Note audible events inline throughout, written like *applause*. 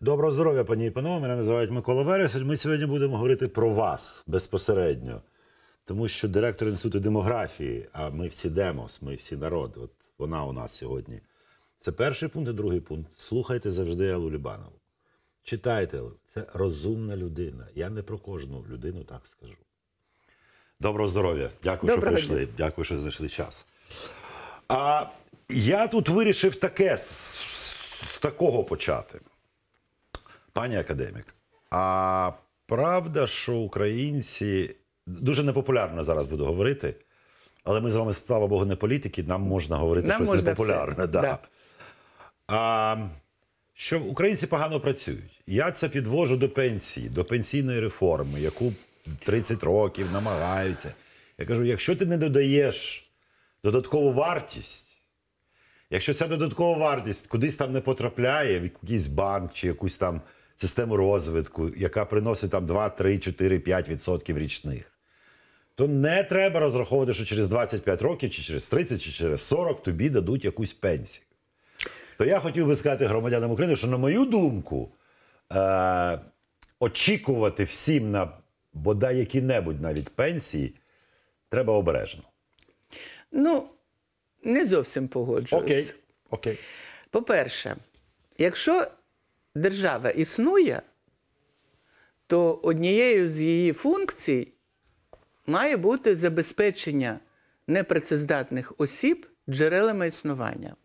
Доброго здоров'я, пані і панове. Мене називають Микола Верес. Ми сьогодні будемо говорити про вас безпосередньо, тому що директор інституту демографії, а ми всі демос, ми всі народ. От вона у нас сьогодні. Це перший пункт, і другий пункт. Слухайте завжди Елу Любанову. Читайте, це розумна людина. Я не про кожну людину так скажу. Доброго здоров'я. Дякую, Доброго що прийшли. Дня. Дякую, що знайшли час. А я тут вирішив таке з, з такого почати. Пані академік, а правда, що українці дуже непопулярно зараз буду говорити, але ми з вами, слава Богу, не політики, нам можна говорити нам щось можна непопулярне. Да. Да. А, Що українці погано працюють. Я це підвожу до пенсії, до пенсійної реформи, яку 30 років намагаються. Я кажу: якщо ти не додаєш додаткову вартість, якщо ця додаткова вартість кудись там не потрапляє, в якийсь банк чи якусь там систему розвитку, яка приносить там 2, 3, 4, 5% річних. То не треба розраховувати, що через 25 років, чи через 30, чи через 40 тобі дадуть якусь пенсію. То я хотів би сказати громадянам України, що, на мою думку, е- очікувати всім на бодай які-небудь навіть пенсії треба обережно. Ну, не зовсім погоджуюсь. Окей. Окей. По-перше, якщо держава існує, то однією з її функцій має бути забезпечення непрацездатних осіб джерелами існування.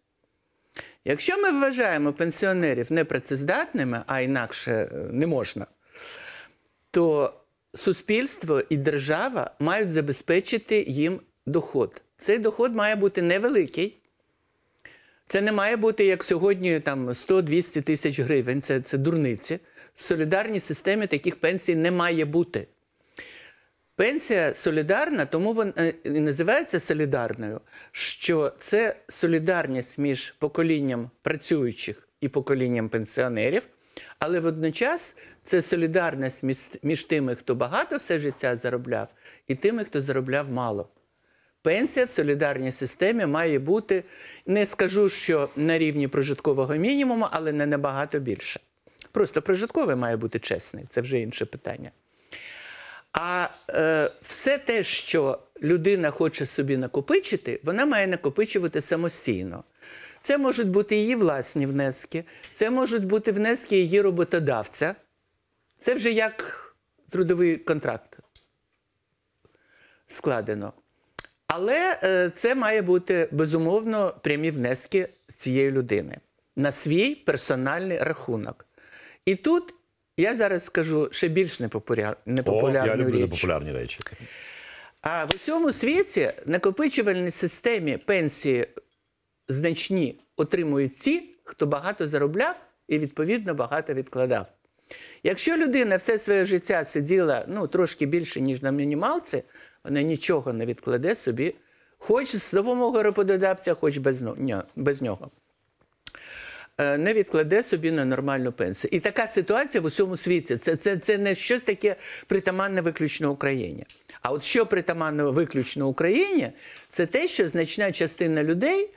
Якщо ми вважаємо пенсіонерів непрацездатними, а інакше е, не можна, то суспільство і держава мають забезпечити їм доход. Цей доход має бути невеликий, це не має бути як сьогодні 100-200 тисяч гривень. Це це дурниці. В солідарній системі таких пенсій не має бути. Пенсія солідарна, тому вона е, і називається солідарною, що це солідарність між поколінням працюючих і поколінням пенсіонерів, але водночас це солідарність між, між тими, хто багато все життя заробляв, і тими, хто заробляв мало. Пенсія в солідарній системі має бути, не скажу, що на рівні прожиткового мінімуму, але не набагато більше. Просто прожитковий має бути чесний, це вже інше питання. А е, все те, що людина хоче собі накопичити, вона має накопичувати самостійно. Це можуть бути її власні внески, це можуть бути внески її роботодавця. Це вже як трудовий контракт складено. Але е, це має бути безумовно прямі внески цієї людини на свій персональний рахунок. І тут я зараз скажу ще більш непопулярну О, я люблю непопулярні речі. А в усьому світі накопичувальній системі пенсії значні отримують ті, хто багато заробляв і відповідно багато відкладав. Якщо людина все своє життя сиділа ну, трошки більше, ніж на мінімалці, вона нічого не відкладе собі, хоч з допомогою роботодавця, хоч без нього. Е, не відкладе собі на нормальну пенсію. І така ситуація в усьому світі. Це це, це не щось таке притаманне виключно Україні. А от що притаманне виключно Україні, це те, що значна частина людей,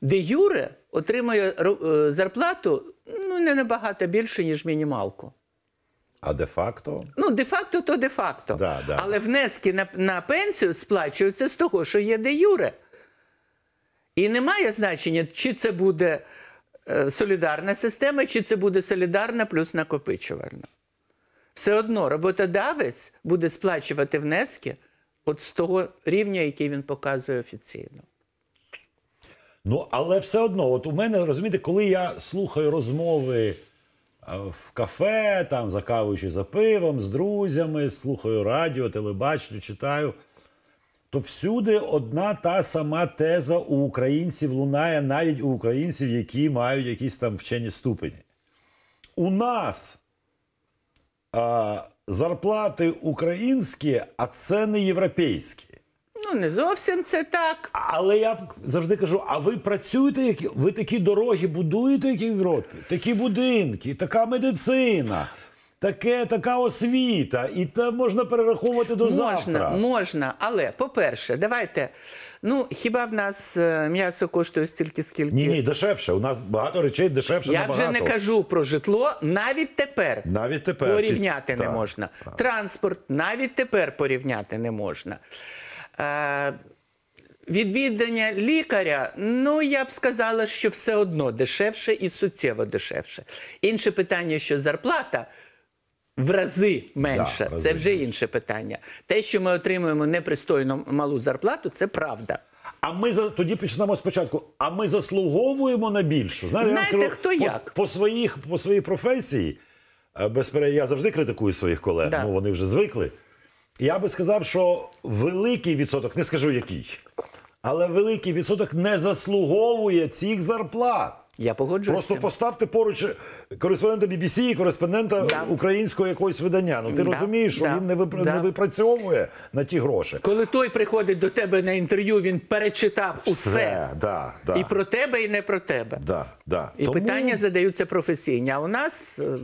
де Юре отримує е, зарплату ну, не набагато більше, ніж мінімалку. А де-факто? Ну, де-факто, то де-факто. Да, да. Але внески на, на пенсію сплачуються з того, що є де Юре. І немає значення, чи це буде е, солідарна система, чи це буде солідарна плюс накопичувальна. Все одно роботодавець буде сплачувати внески от з того рівня, який він показує офіційно. Ну, але все одно, от у мене розумієте, коли я слухаю розмови в кафе, там за кавою чи за пивом, з друзями, слухаю радіо, телебачення, читаю. То всюди одна та сама теза у українців лунає навіть у українців, які мають якісь там вчені ступені. У нас а, зарплати українські, а це не європейські. Ну не зовсім це так. Але я завжди кажу: а ви працюєте, які ви такі дороги будуєте, які в Європі, такі будинки, така медицина. Таке така освіта, і це можна перераховувати до можна, завтра. Можна, Але по-перше, давайте. Ну хіба в нас е, м'ясо коштує стільки, скільки ні, ні, дешевше. У нас багато речей дешевше. Я набагато. вже не кажу про житло. Навіть тепер навіть тепер порівняти Піс... не можна. так. Транспорт навіть тепер порівняти не можна. Е, відвідання лікаря, ну я б сказала, що все одно дешевше і суттєво дешевше. Інше питання, що зарплата в рази менша, да, це вже інше питання. Те, що ми отримуємо непристойно малу зарплату, це правда. А ми за тоді почнемо спочатку. А ми заслуговуємо на більшу. Знаєте, Знаєте я скажу, хто по, як по своїх по своїй професії? Е, безпере, я завжди критикую своїх колег, да. ну вони вже звикли. Я би сказав, що великий відсоток, не скажу який, але великий відсоток не заслуговує цих зарплат. Я погоджуюся. Просто поставте поруч кореспондента BBC і кореспондента да. українського якогось видання. Ну ти да. розумієш, що да. він не випра... не випрацьовує на ті гроші. Коли той приходить до тебе на інтерв'ю, він перечитав Все, усе да, да. і про тебе, і не про тебе. Да, да. І Тому... питання задаються професійні. А у нас е,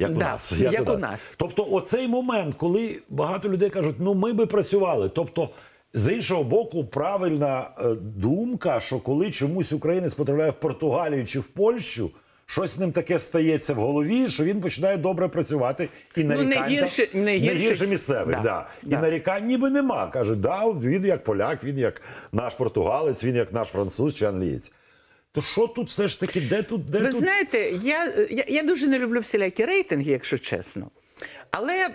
як да, у нас. Як, як у нас. нас. Тобто, оцей момент, коли багато людей кажуть, ну ми би працювали. Тобто, з іншого боку, правильна е, думка, що коли чомусь українець потрапляє в Португалію чи в Польщу. Щось з ним таке стається в голові, що він починає добре працювати і нарікань ну, не гірше, не гірше, не гірше місцевих. Да, да. да. І нарікань ніби нема. Кажуть, да, він як поляк, він як наш португалець, він як наш француз чи англієць. То що тут все ж таки? Де тут де ви тут? знаєте? Я, я, я дуже не люблю всілякі рейтинги, якщо чесно. Але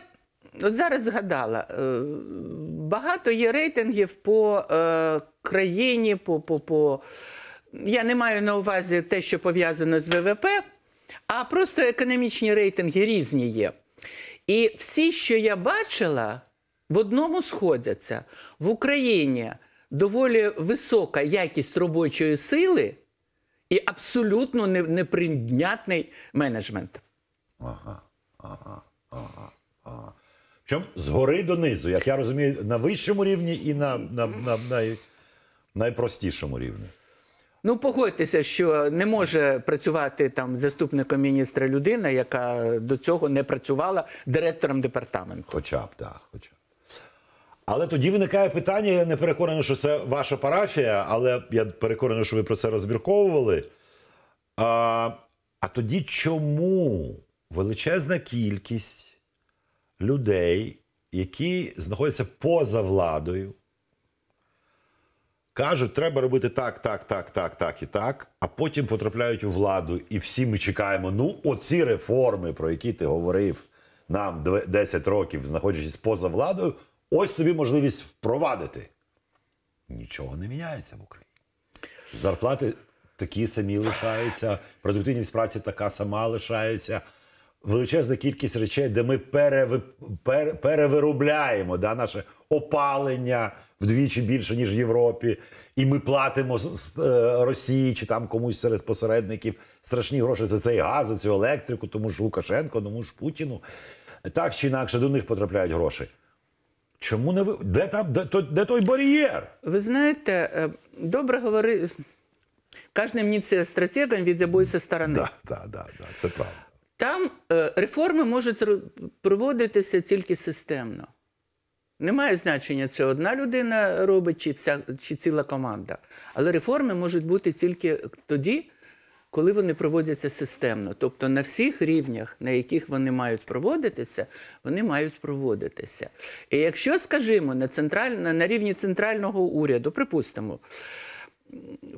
от зараз згадала е, багато є рейтингів по е, країні. по, по, по... Я не маю на увазі те, що пов'язане з ВВП, а просто економічні рейтинги різні є. І всі, що я бачила, в одному сходяться в Україні доволі висока якість робочої сили і абсолютно неприйнятний менеджмент. Ага, ага, ага, ага. Причому згори донизу, як я розумію, на вищому рівні і на на, на най, найпростішому рівні. Ну, погодьтеся, що не може працювати там заступником міністра людина, яка до цього не працювала директором департаменту. Хоча б так. Да, хоча б. Але тоді виникає питання. Я не переконаний, що це ваша парафія, але я переконаний, що ви про це розмірковували. А, А тоді чому величезна кількість людей, які знаходяться поза владою? Кажуть, треба робити так, так, так, так, так і так, а потім потрапляють у владу. І всі ми чекаємо. Ну, оці реформи, про які ти говорив нам 10 років, знаходячись поза владою, Ось тобі можливість впровадити. Нічого не міняється в Україні. Зарплати такі самі лишаються, продуктивність праці така сама лишається. Величезна кількість речей, де ми перев... пер... перевиробляємо да, наше опалення вдвічі більше, ніж в Європі, і ми платимо е, Росії чи там комусь через посередників страшні гроші за цей газ, за цю електрику, тому ж Лукашенко, тому ж Путіну. Так чи інакше до них потрапляють гроші. Чому не ви де там, де, де той бар'єр? Ви знаєте, е, добре говори. Кожним ніце стратегом від обоє сторони. Так, да, так, да, так, да, це правда. Там е, реформи можуть проводитися тільки системно. Немає значення, це одна людина робить, чи, вся, чи ціла команда. Але реформи можуть бути тільки тоді, коли вони проводяться системно, тобто на всіх рівнях, на яких вони мають проводитися, вони мають проводитися. І якщо, скажімо, на централь... на рівні центрального уряду, припустимо,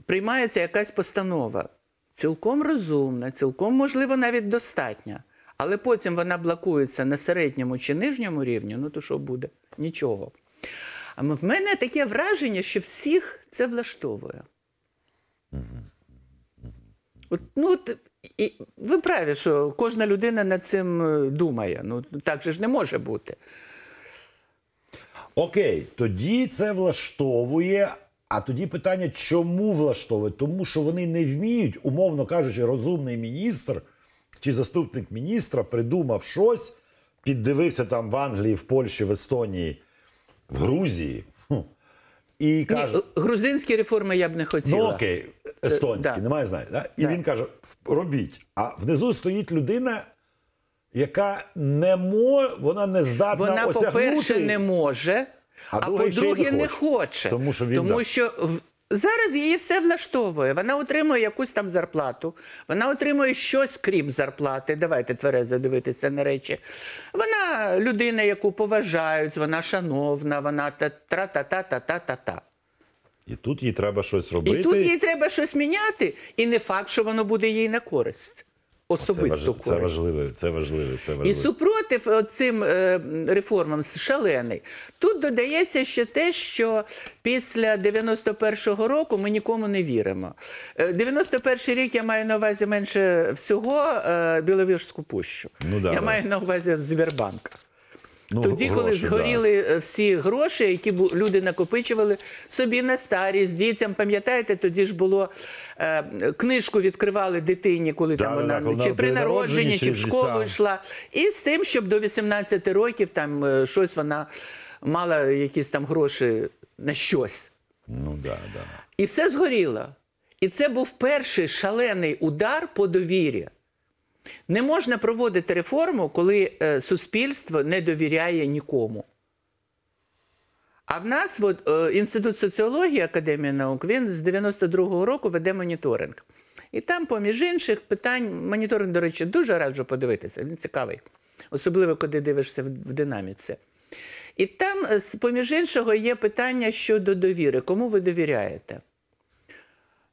приймається якась постанова, цілком розумна, цілком, можливо, навіть достатня, але потім вона блокується на середньому чи нижньому рівні, ну то що буде? Нічого. А в мене таке враження, що всіх це влаштовує. Угу. От, ну, от, і Ви праві, що кожна людина над цим е, думає. Ну, Так же ж не може бути. Окей, тоді це влаштовує. А тоді питання, чому влаштовує? Тому що вони не вміють, умовно кажучи, розумний міністр чи заступник міністра придумав щось, піддивився там в Англії, в Польщі, в Естонії, в Грузії. І каже, Ні, е, Грузинські реформи я б не хотіла. Ну окей, естонські, немає знає. Да? І да. він каже: робіть. А внизу стоїть людина, яка не може, вона не здатна. Вона, осягнути. по-перше, не може. А, а по-друге, не хоче, тому що він тому, що Зараз її все влаштовує. Вона отримує якусь там зарплату, вона отримує щось крім зарплати. Давайте тверезо дивитися на речі. Вона людина, яку поважають, вона шановна, вона та-та-та-та-та-та-та. І тут їй треба щось робити. І тут їй треба щось міняти, і не факт, що воно буде їй на користь особисто це користь. важливе, це важливо, Це важливе. І супротив цим е, реформам шалений. Тут додається ще те, що після 91-го року ми нікому не віримо. 91-й е, рік я маю на увазі менше всього е, Біловірську пущу. Ну, да, я да. маю на увазі Збірбанка. Ну, Тоді, коли згоріли да. Е, всі гроші, які люди накопичували собі на старість, дітям, пам'ятаєте, тоді ж було е, книжку відкривали дитині, коли да, там да, вона чи при народженні, чи в школу йшла. І з тим, щоб до 18 років там е, щось вона мала якісь там гроші на щось. Ну, да, да. І все згоріло. І це був перший шалений удар по довірі. Не можна проводити реформу, коли е, суспільство не довіряє нікому. А в нас от, е, Інститут соціології Академії наук він з 92-го року веде моніторинг. І там, поміж інших, питань, моніторинг, до речі, дуже раджу подивитися, він цікавий, особливо коли дивишся в динаміці. І там, е, поміж іншого, є питання щодо довіри, кому ви довіряєте.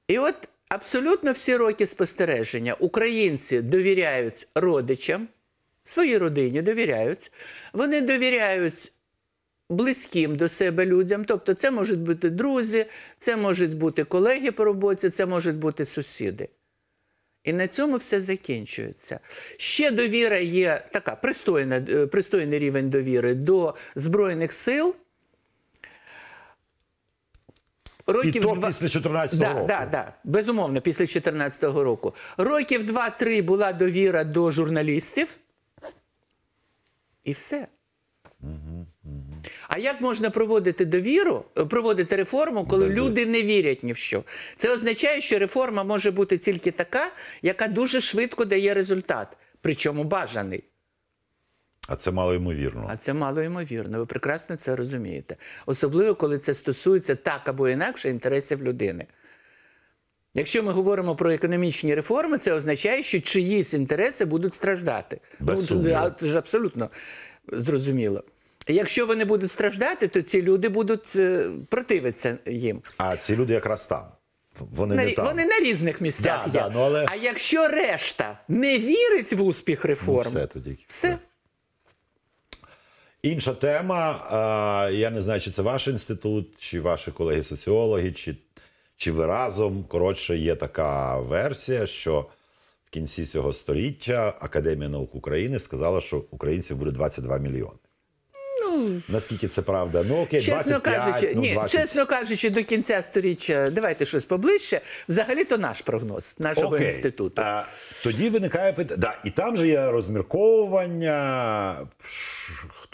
І от абсолютно всі роки спостереження українці довіряють родичам, своїй родині довіряють, вони довіряють. Близьким до себе людям, тобто це можуть бути друзі, це можуть бути колеги по роботі, це можуть бути сусіди. І на цьому все закінчується. Ще довіра є така пристойна, е, пристойний рівень довіри до Збройних сил Років І два... після 14-го да, року. Да, да. Безумовно, після 14 року. Років два-три була довіра до журналістів. І все. А як можна проводити довіру, проводити реформу, коли Без люди не вірять ні в що? Це означає, що реформа може бути тільки така, яка дуже швидко дає результат, причому бажаний. А це мало ймовірно. А це мало ймовірно. Ви прекрасно це розумієте. Особливо, коли це стосується так або інакше інтересів людини. Якщо ми говоримо про економічні реформи, це означає, що чиїсь інтереси будуть страждати. Без ну, Це ж абсолютно зрозуміло. Якщо вони будуть страждати, то ці люди будуть е, противитися їм. А ці люди якраз там. Вони на, не там. вони на різних місцях Да, є. Да, ну, але... А якщо решта не вірить в успіх реформ, ну, все тоді все. Інша тема, я не знаю, чи це ваш інститут, чи ваші колеги-соціологи, чи чи ви разом. Коротше, є така версія, що в кінці цього століття Академія наук України сказала, що українців буде 22 мільйони. Ну, Наскільки це правда? Ну окей, чесно 25, ну, кажучи, ну, ні, 20... чесно кажучи, до кінця сторіччя давайте щось поближче. Взагалі, то наш прогноз нашого окей. інституту. А, Тоді виникає питання. Да, і там же є розмірковування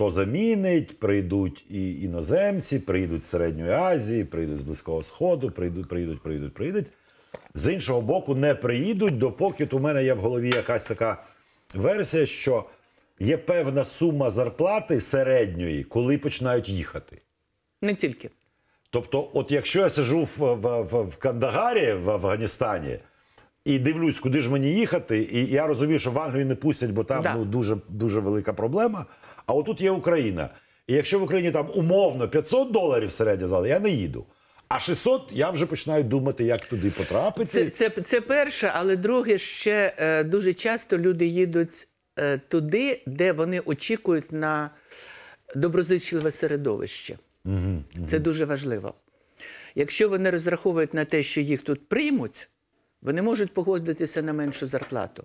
хто замінить, прийдуть і іноземці, прийдуть з середньої Азії, прийдуть з близького сходу, прийдуть, прийдуть, прийдуть, прийдуть. З іншого боку, не приїдуть, допоки у мене є в голові якась така версія, що є певна сума зарплати середньої, коли починають їхати. Не тільки. Тобто, от якщо я сижу в, в, в, в Кандагарі в Афганістані і дивлюсь, куди ж мені їхати, і я розумію, що в Англію не пустять, бо там да. ну, дуже, дуже велика проблема. А отут є Україна. І якщо в Україні там умовно 500 доларів середня зала, я не їду. А 600 я вже починаю думати, як туди потрапити. Це це, це перше, але друге, ще е, дуже часто люди їдуть е, туди, де вони очікують на доброзичливе середовище. Угу, угу. Це дуже важливо. Якщо вони розраховують на те, що їх тут приймуть, вони можуть погодитися на меншу зарплату.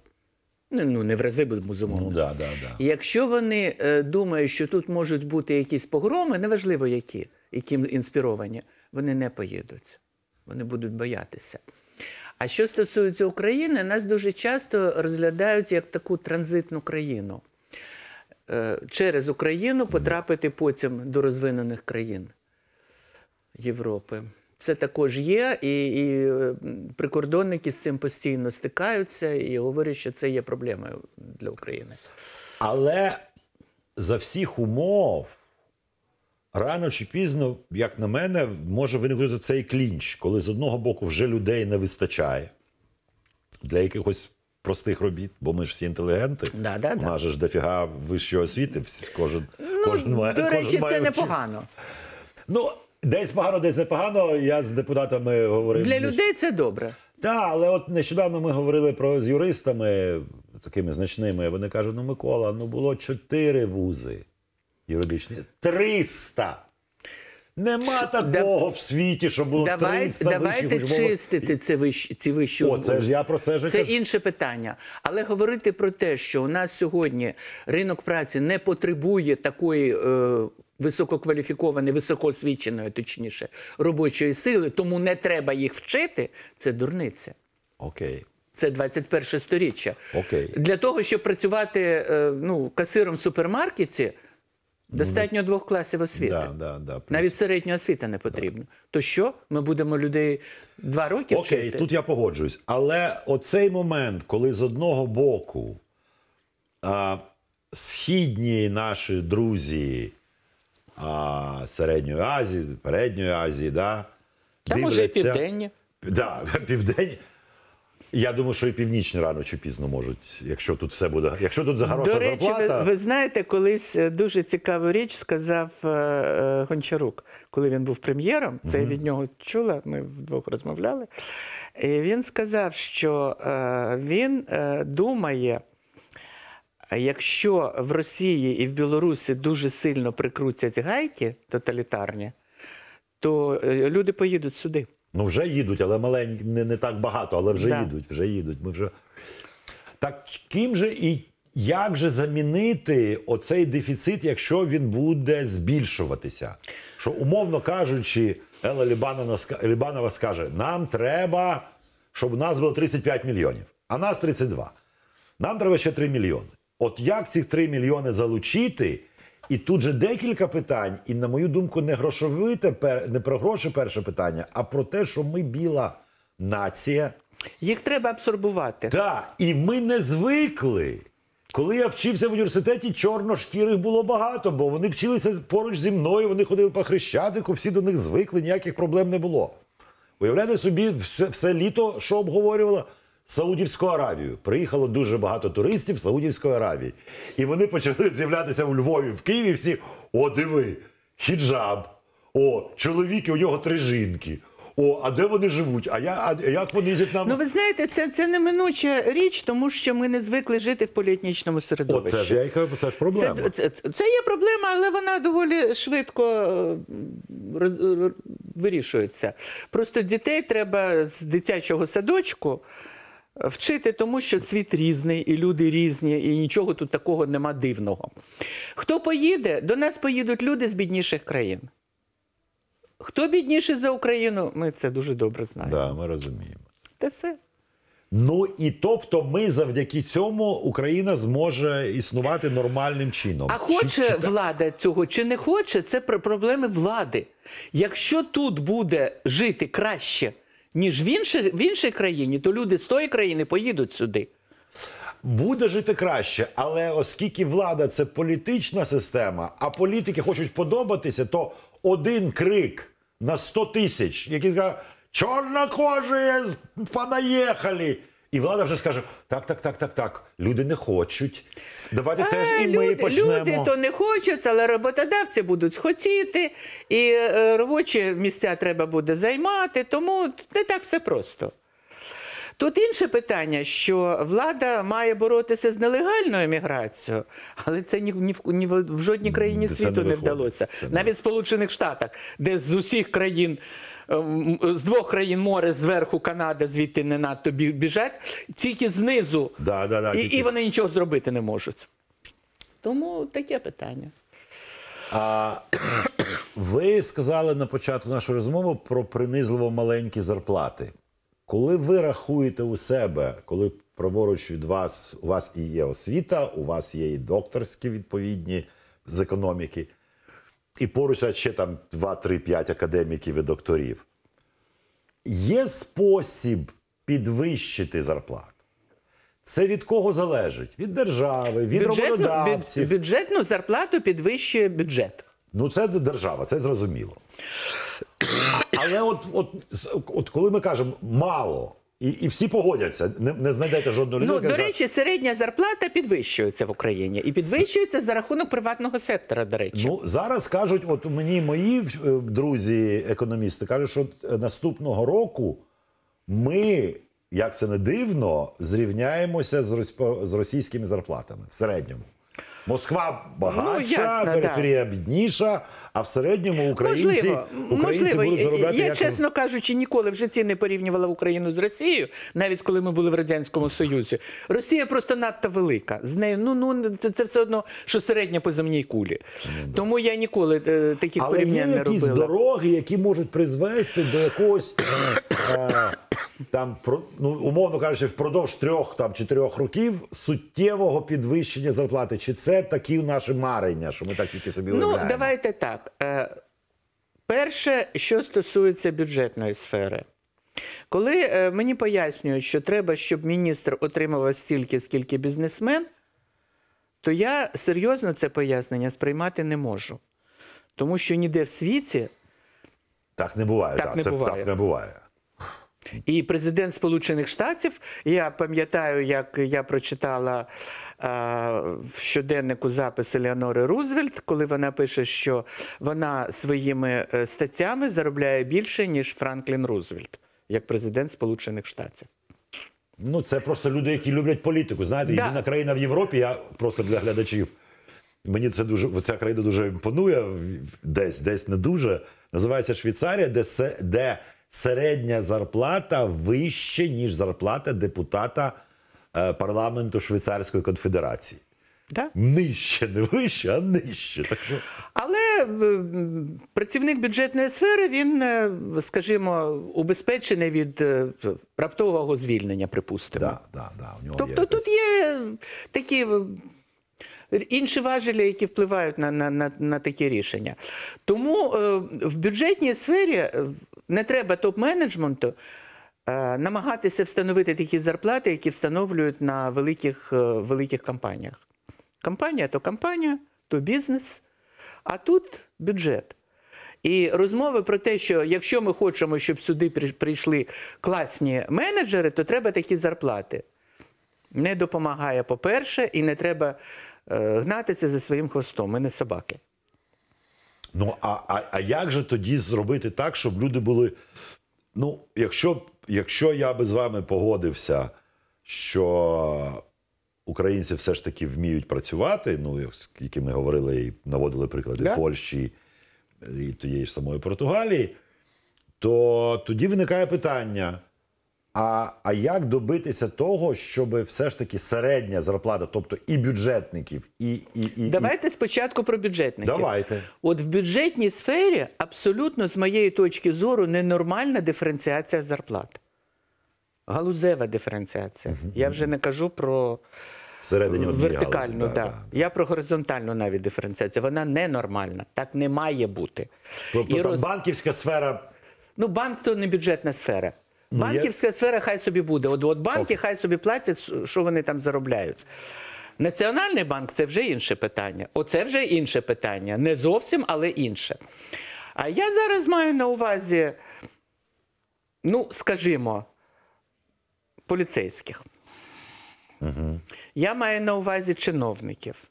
Ну, не в рази безумовно. Ну, да, да, да. Якщо вони е, думають, що тут можуть бути якісь погроми, неважливо які, яким інспіровані, вони не поїдуть. Вони будуть боятися. А що стосується України, нас дуже часто розглядають як таку транзитну країну. Е, через Україну потрапити потім до розвинених країн Європи. Це також є, і і прикордонники з цим постійно стикаються і говорять, що це є проблемою для України. Але за всіх умов рано чи пізно, як на мене, може виникнути цей клінч, коли з одного боку вже людей не вистачає для якихось. Простих робіт, бо ми ж всі інтелігенти. Да, да, да. ж дофіга вищої освіти. Кожен, ну, кожен До кожен речі, має це непогано. Ну, Десь погано, десь непогано. Я з депутатами говорив для людей. Це добре. Так, але от нещодавно ми говорили про з юристами такими значними. Вони кажуть: ну Микола, ну було чотири вузи юридичні, триста. Нема такого да, в світі, що було давай, 300 Давайте вищих, чистити це вищ, ці вищі О, це ж я про це ж це кажу. інше питання. Але говорити про те, що у нас сьогодні ринок праці не потребує такої е, висококваліфікованої, високоосвіченої, точніше, робочої сили, тому не треба їх вчити. Це дурниця. Окей. Це 21 сторіччя. Окей. Для того, щоб працювати е, ну, касиром в супермаркеті, ну, ну, достатньо двох класів освіти. Да, да, да, Навіть середня освіта не потрібна. Да. То що, ми будемо людей два роки вчити? Окей, тут я погоджуюсь. Але оцей момент, коли з одного боку а, східні наші друзі а, Середньої Азії, Передньої Азії, да, Та може і південні. Да, *laughs* південні. Я думаю, що і північні рано чи пізно можуть, якщо тут все буде. Якщо тут за хороша До речі, зарплата... ви, ви знаєте, колись е, дуже цікаву річ сказав е, е, Гончарук, коли він був прем'єром. Це я mm -hmm. від нього чула. Ми вдвох розмовляли. І Він сказав, що е, він е, думає. Якщо в Росії і в Білорусі дуже сильно прикрутять гайки тоталітарні, то е, люди поїдуть сюди. Ну вже їдуть, але маленькі не, не так багато, але вже да. їдуть, вже їдуть. Ми вже так ким же і як же замінити оцей дефіцит, якщо він буде збільшуватися? Що, умовно кажучи, Елла Лібанова, скаже: нам треба, щоб у нас було 35 мільйонів, а нас 32. Нам треба ще 3 мільйони. От як цих 3 мільйони залучити? І тут же декілька питань, і, на мою думку, не тепер не про гроші перше питання, а про те, що ми біла нація. Їх треба абсорбувати. Так, і ми не звикли. Коли я вчився в університеті, чорношкірих було багато, бо вони вчилися поруч зі мною, вони ходили по хрещатику, всі до них звикли, ніяких проблем не було. Уявляєте собі, все, все літо, що обговорювало? Саудівську Аравію приїхало дуже багато туристів Саудівської Аравії, і вони почали з'являтися у Львові, в Києві. Всі о, диви, хіджаб, о, чоловіки, у нього три жінки. О, а де вони живуть? А я а як вони їздять нам? Ну ви знаєте, це це неминуча річ, тому що ми не звикли жити в політнічному середовищі. О, Це ж я кажу, це ж проблема. Це, це, це, це є проблема, але вона доволі швидко е, роз, вирішується. Просто дітей треба з дитячого садочку. Вчити, тому що світ різний, і люди різні, і нічого тут такого нема дивного. Хто поїде, до нас поїдуть люди з бідніших країн. Хто бідніший за Україну, ми це дуже добре знаємо. Да, ми розуміємо. Це все. Ну і тобто, ми завдяки цьому Україна зможе існувати нормальним чином. А хоче чи, влада цього чи не хоче, це проблеми влади. Якщо тут буде жити краще ніж в іншій, в іншій країні, то люди з тої країни поїдуть сюди. Буде жити краще, але оскільки влада це політична система, а політики хочуть подобатися, то один крик на 100 тисяч, який скаже, чорнокожі панаєхалі. І влада вже скаже: так, так, так, так, так. Люди не хочуть. Давайте а, теж і люди, ми почнемо. Люди то не хочуть, але роботодавці будуть хотіти, і е, робочі місця треба буде займати. Тому не так все просто. Тут інше питання, що влада має боротися з нелегальною міграцією, але це ні, ні, ні в жодній країні це світу не, не вдалося, це навіть в Сполучених Штатах, де з усіх країн. Е, з двох країн море зверху Канада, звідти не надто біжать, тільки знизу, да, да, да, і, тільки... і вони нічого зробити не можуть. Тому таке питання. А Ви сказали на початку нашої розмови про принизливо маленькі зарплати. Коли ви рахуєте у себе, коли праворуч від вас у вас і є освіта, у вас є і докторські відповідні з економіки і поруч ще там 2-3-5 академіків і докторів. Є спосіб підвищити зарплату. Це від кого залежить? Від держави, від бюджетну, роботодавців. Бюджетну зарплату підвищує бюджет. Ну, це держава, це зрозуміло. Але от, от, от коли ми кажемо мало. І і всі погодяться, не не знайдете жодного людини. Ну, до речі, середня зарплата підвищується в Україні і підвищується за рахунок приватного сектора. До речі, ну зараз кажуть, от мені мої е, друзі, економісти кажуть, що е, наступного року ми, як це не дивно, зрівняємося з з російськими зарплатами в середньому. Москва ну, багатша, ну, ясно, периферія да. бідніша а в середньому українці, можливо, українці можливо. будуть заробляти. Я, як... чесно кажучи, ніколи в житті не порівнювала Україну з Росією, навіть коли ми були в Радянському Союзі. Росія просто надто велика. З нею ну ну це, це все одно, що середня по земній кулі. Ну, Тому я ніколи е, таких Але порівнянь не робила. Але якісь дороги, які можуть призвести до якогось. Е, там ну, умовно кажучи, впродовж трьох там чотирьох років суттєвого підвищення зарплати. Чи це такі наші марення? Що ми так тільки собі ну, уявляємо? Ну, давайте так. Е, Перше, що стосується бюджетної сфери. Коли е, мені пояснюють, що треба, щоб міністр отримував стільки, скільки бізнесмен, то я серйозно це пояснення сприймати не можу. Тому що ніде в світі так не буває. Так, так не це буває. так не буває. І президент Сполучених Штатів, я пам'ятаю, як я прочитала Е, в щоденнику запис Елеонори Рузвельт, коли вона пише, що вона своїми е, статтями заробляє більше, ніж Франклін Рузвельт, як президент Сполучених Штатів. Ну, це просто люди, які люблять політику. Знаєте, єдина країна в Європі, я просто для глядачів. Мені це дуже ця країна дуже імпонує десь, десь не дуже. Називається Швейцарія, де де середня зарплата вище ніж зарплата депутата Е, парламенту Швейцарської конфедерації. Да? Нижче, не вище, а нижче. Так що... Але е, працівник бюджетної сфери, він, е, скажімо, убезпечений від раптового звільнення, припустимо. Да, да, да. У нього тобто є тут є такі інші важелі, які впливають на на, на, на такі рішення. Тому в бюджетній сфері не треба топ-менеджменту Е, намагатися встановити такі зарплати, які встановлюють на великих е, великих компаніях. Компанія то компанія, то бізнес, а тут бюджет. І розмови про те, що якщо ми хочемо, щоб сюди прийшли класні менеджери, то треба такі зарплати. Не допомагає, по-перше, і не треба е, гнатися за своїм хвостом, ми не собаки. Ну, а, а, а як же тоді зробити так, щоб люди були. Ну, якщо якщо я би з вами погодився, що українці все ж таки вміють працювати, ну, як ми говорили і наводили приклади yeah. Польщі е, і тієї ж самої Португалії, то тоді виникає питання. А а як добитися того, щоб все ж таки середня зарплата, тобто і бюджетників, і і, і давайте і... спочатку про бюджетників. Давайте, от в бюджетній сфері абсолютно з моєї точки зору ненормальна диференціація зарплат, галузева диференціація. Угу. Я вже не кажу про Всередині вертикальну. Да. да. Я про горизонтальну навіть диференціацію. Вона ненормальна, так не має бути. Тобто і там роз... банківська сфера. Ну, банк то не бюджетна сфера. Ну, Банківська сфера хай собі буде. От, от банки хай собі платять, що вони там заробляють. Національний банк це вже інше питання. Оце вже інше питання. Не зовсім, але інше. А я зараз маю на увазі, ну, скажімо, поліцейських. Угу. Я маю на увазі чиновників.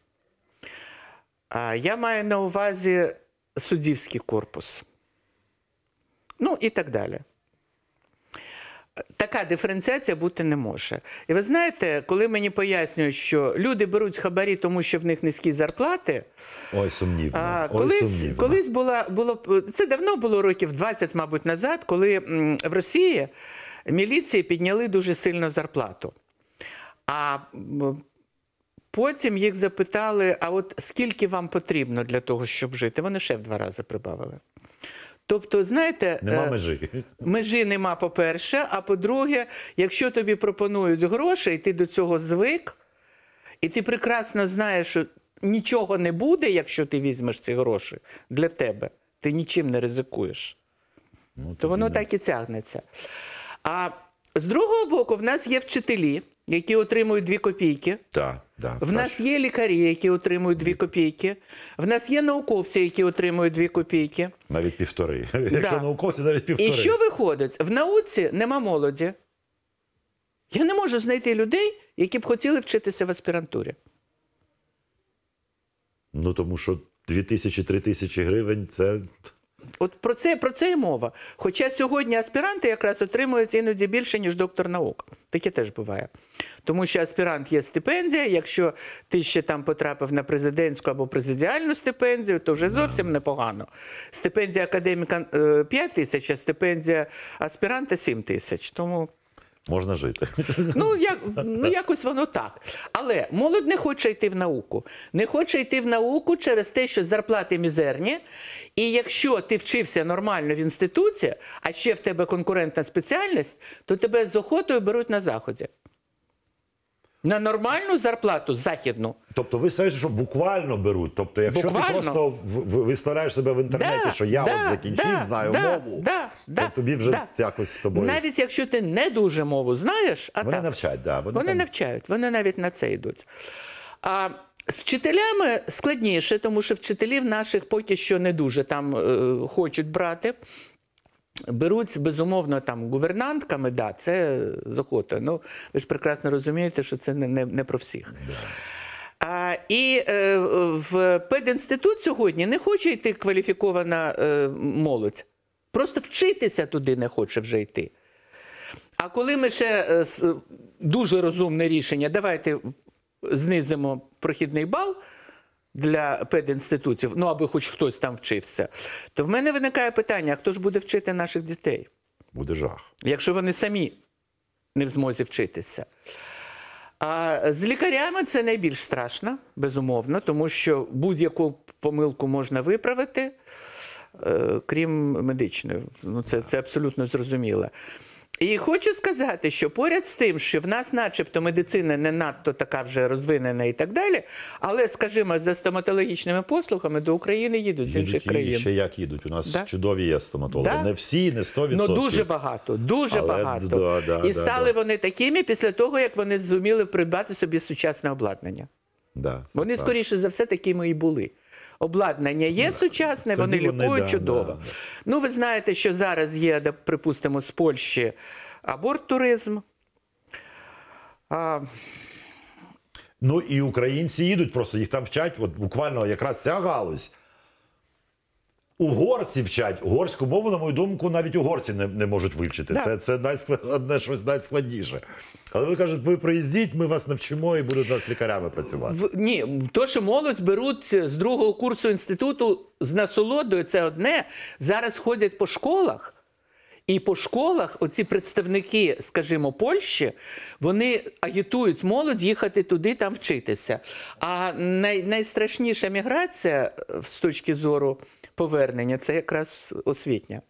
Я маю на увазі суддівський корпус. Ну і так далі. Така диференціація бути не може. І ви знаєте, коли мені пояснюють, що люди беруть хабарі, тому що в них низькі зарплати. Ой, сумнівно. А, колись Ой, сумнівно. колись була було це давно було років 20, мабуть, назад, коли в Росії міліції підняли дуже сильно зарплату. А потім їх запитали: а от скільки вам потрібно для того, щоб жити? Вони ще в два рази прибавили. Тобто, знаєте, нема е, межі межі нема, по-перше. А по-друге, якщо тобі пропонують гроші, і ти до цього звик, і ти прекрасно знаєш, що нічого не буде, якщо ти візьмеш ці гроші для тебе, ти нічим не ризикуєш. Ну, То воно не. так і тягнеться. А з другого боку, в нас є вчителі, які отримують дві копійки. Так. Да, в нас є лікарі, які отримують дві копійки. В нас є науковці, які отримують дві копійки. Навіть півтори. *laughs* Да. Якщо науковці, навіть півтори. І що виходить? В науці нема молоді. Я не можу знайти людей, які б хотіли вчитися в аспірантурі. Ну тому що 2000 тисячі, 3 тисячі гривень це. От про це про це і мова. Хоча сьогодні аспіранти якраз отримують іноді більше, ніж доктор наук. Таке теж буває. Тому що аспірант є стипендія. Якщо ти ще там потрапив на президентську або президіальну стипендію, то вже зовсім непогано. Стипендія академіка 5 е, тисяч, а стипендія аспіранта 7 тисяч. Тому можна жити. *laughs* Ну як ну якось воно так. Але молодь не хоче йти в науку. Не хоче йти в науку через те, що зарплати мізерні. І якщо ти вчився нормально в інституції, а ще в тебе конкурентна спеціальність, то тебе з охотою беруть на заході на нормальну зарплату західну. Тобто ви скажете, що буквально беруть. Тобто, якщо буквально. ти просто виставляєш себе в інтернеті, да, що я да, от закінчив, да, знаю да, мову, да, да, то тобі вже да. якось з тобою. Навіть якщо ти не дуже мову знаєш, а вони так. навчать, да. Вони, вони там... навчають, вони навіть на це йдуть. А з вчителями складніше, тому що вчителів наших поки що не дуже там е, хочуть брати. Беруть безумовно там гувернантками, да, це з охота. Ну ви ж прекрасно розумієте, що це не не, не про всіх. А, І е, в пединститут сьогодні не хоче йти кваліфікована е, молодь. Просто вчитися туди не хоче вже йти. А коли ми ще е, дуже розумне рішення, давайте знизимо прохідний бал для педінститутів, ну аби хоч хтось там вчився, то в мене виникає питання: хто ж буде вчити наших дітей? Буде жах. Якщо вони самі не в змозі вчитися. А з лікарями це найбільш страшно, безумовно, тому що будь-яку помилку можна виправити, е, крім медичної. Ну, Це це абсолютно зрозуміло. І хочу сказати, що поряд з тим, що в нас, начебто, медицина не надто така вже розвинена і так далі, але, скажімо, за стоматологічними послугами до України їдуть з інших країн. Ще як їдуть? У нас да? чудові є стоматологи. Да? Не всі, не 100%. Ну дуже багато, дуже але... багато. Да, і стали вони такими після того, як вони зуміли придбати собі сучасне обладнання. Да, Вони так. скоріше за все такими і були обладнання є сучасне, вони лікують чудово. Ну, ви знаєте, що зараз є, припустимо, з Польщі аборт-туризм. А... Ну і українці їдуть, просто їх там вчать. От буквально якраз ця галузь угорці вчать угорську мову, на мою думку, навіть угорці не не можуть вивчити. Да. Це це найскладне щось найскладніше. Але ви кажете, ви приїздіть, ми вас навчимо і будуть нас лікарями працювати. В, ні, то що молодь беруть з другого курсу інституту з насолодою, це одне. Зараз ходять по школах. І по школах оці представники, скажімо, Польщі, вони агітують молодь їхати туди там вчитися. А най, найстрашніша міграція е, з точки зору повернення це якраз освітня.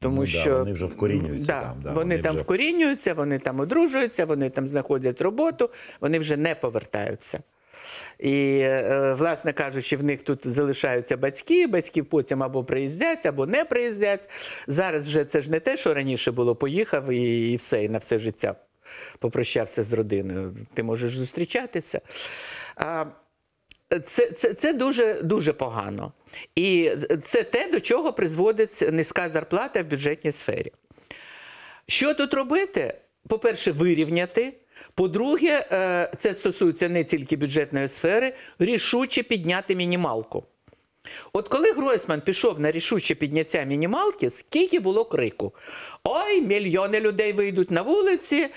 Тому ну, що да, вони вже вкорінюються да, там. Да, Вони, вони там вже... вкорінюються, вони там одружуються, вони там знаходять роботу, вони вже не повертаються. І, е, власне кажучи, в них тут залишаються батьки, батьки потім або приїздять, або не приїздять. Зараз вже це ж не те, що раніше було. Поїхав і, і все, і на все життя попрощався з родиною. Ти можеш зустрічатися. А, це це, це дуже дуже погано. І це те, до чого призводить низька зарплата в бюджетній сфері. Що тут робити? По-перше, вирівняти. По-друге, е, це стосується не тільки бюджетної сфери, рішуче підняти мінімалку. От коли Гройсман пішов на рішуче підняття мінімалки, скільки було крику? Ой, мільйони людей вийдуть на вулиці,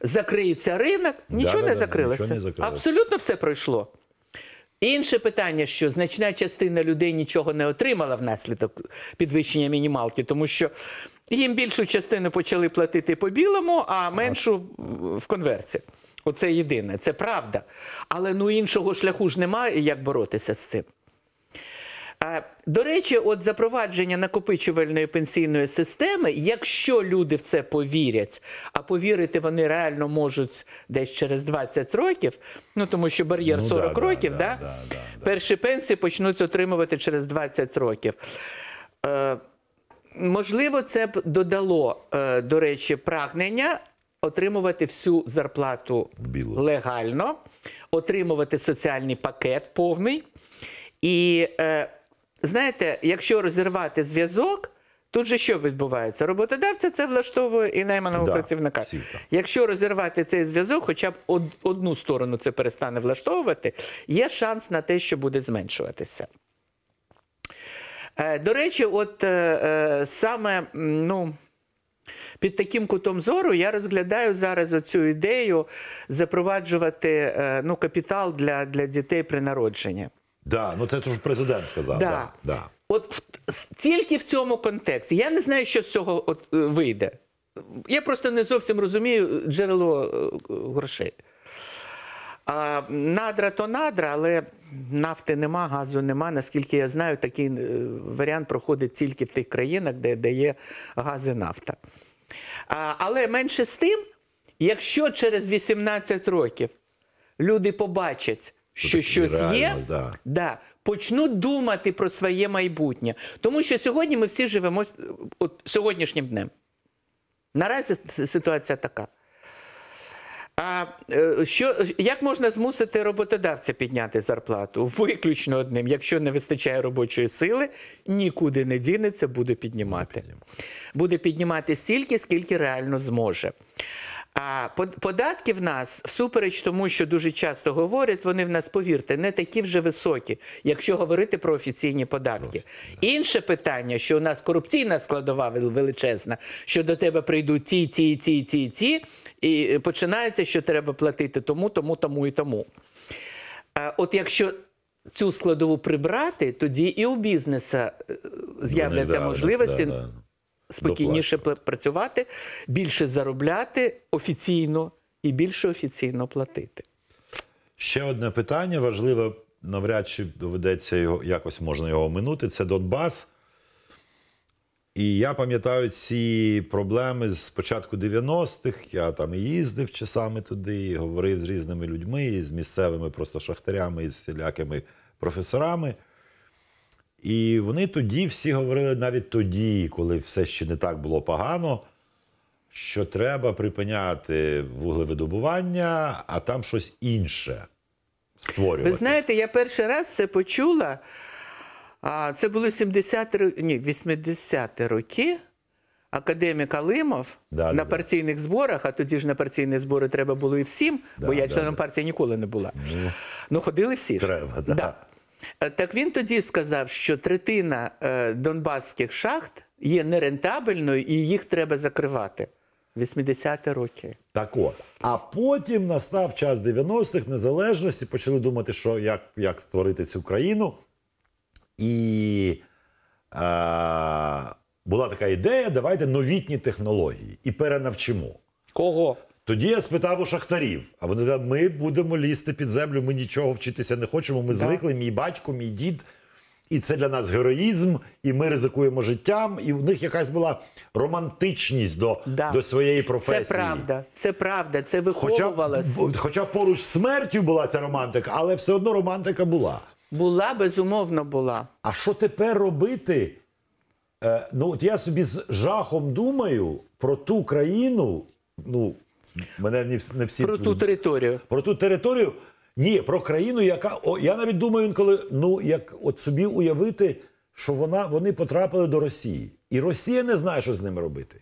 закриється ринок. Нічого да, не да, закрилося. Нічого не закрилося. Абсолютно все пройшло. Інше питання, що значна частина людей нічого не отримала внаслідок підвищення мінімалки, тому що їм більшу частину почали платити по білому, а меншу в конверсії. Оце єдине, це правда. Але ну іншого шляху ж немає, як боротися з цим. До речі, от запровадження накопичувальної пенсійної системи, якщо люди в це повірять, а повірити вони реально можуть десь через 20 років, ну тому що бар'єр ну, 40 да, років, да, да, да, да, перші пенсії почнуть отримувати через 20 років. Е, можливо, це б додало, е, до речі, прагнення. Отримувати всю зарплату Біло. легально, отримувати соціальний пакет повний. І е, знаєте, якщо розірвати зв'язок, тут же що відбувається? Роботодавця це влаштовує і найманого да, працівника. Всі, якщо розірвати цей зв'язок, хоча б од одну сторону це перестане влаштовувати, є шанс на те, що буде зменшуватися. Е, до речі, от е, е, саме ну, під таким кутом зору я розглядаю зараз оцю ідею запроваджувати ну, капітал для для дітей при народженні. Да, ну це ж президент сказав. Да. Да, да. От тільки в цьому контексті. Я не знаю, що з цього от, вийде. Я просто не зовсім розумію джерело грошей. А надра то надра, але нафти нема, газу нема. Наскільки я знаю, такий е, варіант проходить тільки в тих країнах, де, де є газ і нафта. А, Але менше з тим, якщо через 18 років люди побачать, що Це щось є, да. Да, почнуть думати про своє майбутнє. Тому що сьогодні ми всі живемо е, от, сьогоднішнім днем. Наразі ситуація така. А е, що як можна змусити роботодавця підняти зарплату? Виключно одним, якщо не вистачає робочої сили, нікуди не дінеться, буде піднімати. Буде піднімати стільки, скільки реально зможе. А податки в нас, всупереч тому, що дуже часто говорять, вони в нас, повірте, не такі вже високі, якщо говорити про офіційні податки. Ну, Інше питання, що у нас корупційна складова величезна, що до тебе прийдуть ті, ці, ці, ці, ці, і починається, що треба платити тому, тому, тому і тому. А От якщо цю складову прибрати, тоді і у бізнеса е, з'являться можливості. Да, да спокійніше доплачувати. працювати, більше заробляти офіційно і більше офіційно платити. Ще одне питання важливе, навряд чи доведеться його якось можна його оминути. Це Донбас. І я пам'ятаю ці проблеми з початку 90-х. Я там і їздив часами туди, і говорив з різними людьми, і з місцевими просто шахтарями, і з всілякими професорами. І вони тоді всі говорили, навіть тоді, коли все ще не так було погано, що треба припиняти вуглевидобування, а там щось інше створювати. Ви знаєте, я перший раз це почула. Це були 70 ні, 80-ті роки. Академік Алимов да, на да, партійних да. зборах, а тоді ж на партійні збори треба було і всім, бо я членом партії ніколи не була. Ну, ну ходили всі. Треба, да. Е, так він тоді сказав, що третина е, донбасських шахт є нерентабельною і їх треба закривати. 80-ті роки. Так от. А потім настав час 90-х незалежності, почали думати, що як як створити цю країну. І е, була така ідея: давайте новітні технології і перенавчимо. Кого? Тоді я спитав у шахтарів, а вони кажуть, ми будемо лізти під землю, ми нічого вчитися не хочемо. Ми да. звикли, мій батько, мій дід. І це для нас героїзм, і ми ризикуємо життям. І в них якась була романтичність до да. до своєї професії. Це правда, це правда, це виховувалось. Хоча, хоча поруч смертю була ця романтика, але все одно романтика була. Була, безумовно, була. А що тепер робити? Е, ну от я собі з жахом думаю про ту країну, ну Мене не не всі про ту територію. Про ту територію? Ні, про країну, яка О, я навіть думаю, інколи ну як от собі уявити, що вона вони потрапили до Росії, і Росія не знає, що з ним робити,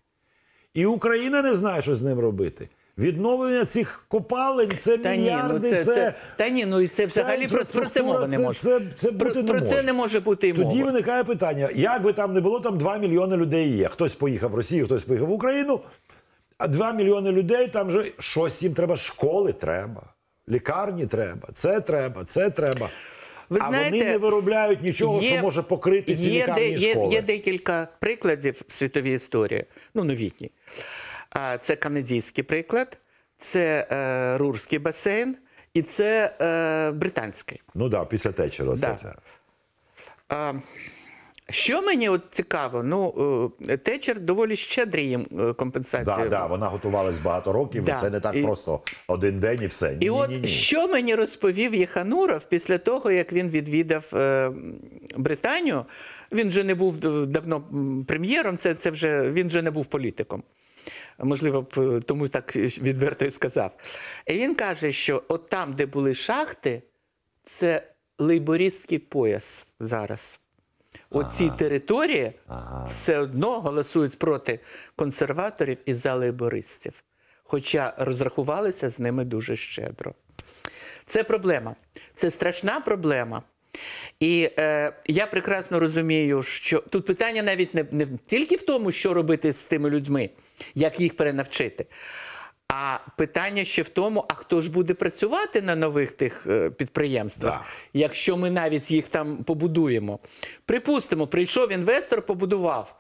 і Україна не знає, що з ним робити. Відновлення цих копалень це та мільярди. Ні, ну це, це, це та ні, ну і це взагалі про, про це мова не може. Це, це, це бути про, не про це не може бути і тоді. Мова. Виникає питання: як би там не було, там 2 мільйони людей є. Хтось поїхав в Росію, хтось поїхав в Україну. А 2 мільйони людей там же щось їм треба. Школи треба, лікарні треба, це треба, це треба. Ви а знаєте, вони не виробляють нічого, є, що може покрити ці є, лікарні є, школи. Є, декілька прикладів в світовій історії, ну новітні. Це канадський приклад, це е, рурський басейн і це е, британський. Ну так, да, після течера. Да. Це все. Що мені от цікаво, ну е, Течер доволі щедрі їм е, компенсацію. Так, да, да, вона готувалась багато років, да. і це не так і... просто один день і все. І ні, от ні, ні, що мені розповів Єхануров після того, як він відвідав е, Британію, він вже не був давно прем'єром, це це вже він вже не був політиком. Можливо, е, тому так відверто і сказав. І він каже, що от там, де були шахти, це лейбористський пояс зараз. Оці ага. території ага. все одно голосують проти консерваторів і залейбористів, хоча розрахувалися з ними дуже щедро. Це проблема, це страшна проблема. І е, я прекрасно розумію, що тут питання навіть не, не тільки в тому, що робити з тими людьми, як їх перенавчити. А питання ще в тому: а хто ж буде працювати на нових тих е, підприємствах, да. якщо ми навіть їх там побудуємо? Припустимо, прийшов інвестор, побудував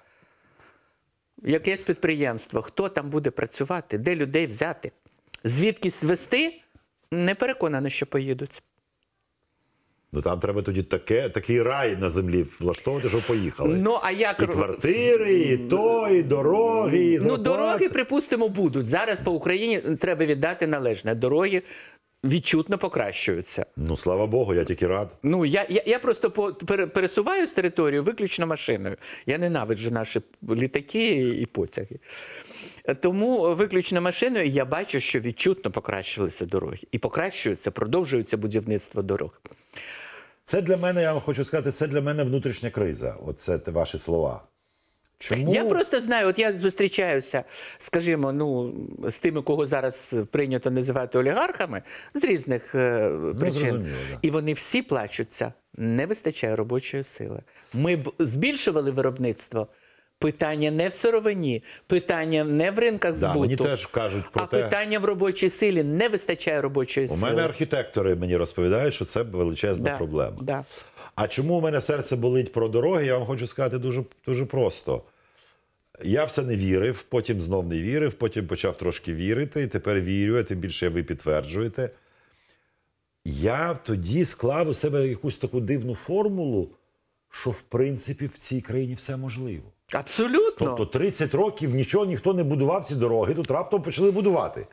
якесь підприємство. Хто там буде працювати, де людей взяти? Звідки звести? Не переконано, що поїдуть. Ну там треба тоді таке, такий рай на землі влаштовувати, що поїхали. Ну а як І квартири, і то, і дороги, і Ну, дороги, припустимо, будуть зараз. По Україні треба віддати належне. Дороги відчутно покращуються. Ну слава Богу, я тільки рад. Ну я я, я просто по пересуваю з територію виключно машиною. Я ненавиджу наші літаки і потяги. Тому виключно машиною я бачу, що відчутно покращилися дороги і покращуються, продовжується будівництво дорог. Це для мене, я вам хочу сказати, це для мене внутрішня криза. Оце ваші слова. Чому? Я просто знаю, от я зустрічаюся, скажімо, ну, з тими, кого зараз прийнято називати олігархами, з різних е, ну, причин. Да. І вони всі плачуться. Не вистачає робочої сили. Ми б збільшували виробництво. Питання не в сировині, питання не в ринках збуту, да, мені теж кажуть про а те... питання в робочій силі не вистачає робочої У сили. У мене архітектори мені розповідають, що це величезна да, проблема. Да. А чому у мене серце болить про дороги? Я вам хочу сказати дуже, дуже просто. Я в не вірив, потім знов не вірив, потім почав трошки вірити, і тепер вірю, а тим більше ви підтверджуєте. Я тоді склав у себе якусь таку дивну формулу, що в принципі в цій країні все можливо. Абсолютно. Тобто 30 років нічого ніхто не будував ці дороги, тут раптом почали будувати.